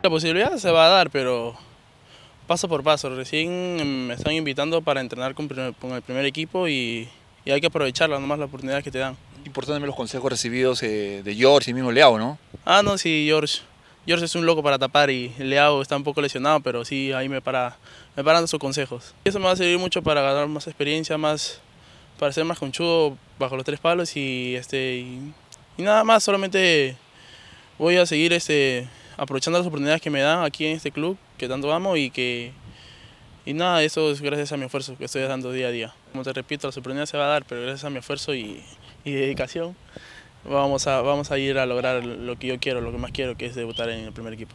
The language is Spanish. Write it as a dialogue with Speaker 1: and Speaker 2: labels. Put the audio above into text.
Speaker 1: La posibilidad se va a dar, pero paso por paso. Recién me están invitando para entrenar con, el primer equipo y, hay que aprovecharla, nomás la oportunidad que te dan. Importante los consejos recibidos eh, de George y mismo Leao, ¿no? Ah, no, sí, George. George es un loco para tapar y Leao está un poco lesionado, pero sí, ahí me, para, me paran sus consejos. Eso me va a servir mucho para ganar más experiencia, más para ser más conchudo bajo los tres palos y, este, nada más, solamente voy a seguir este, aprovechando las oportunidades que me dan aquí en este club, que tanto amo y que... Y nada, eso es gracias a mi esfuerzo que estoy dando día a día. Como te repito, la oportunidad se va a dar, pero gracias a mi esfuerzo y, y dedicación vamos a, vamos a ir a lograr lo que yo quiero, lo que más quiero, que es debutar en el primer equipo.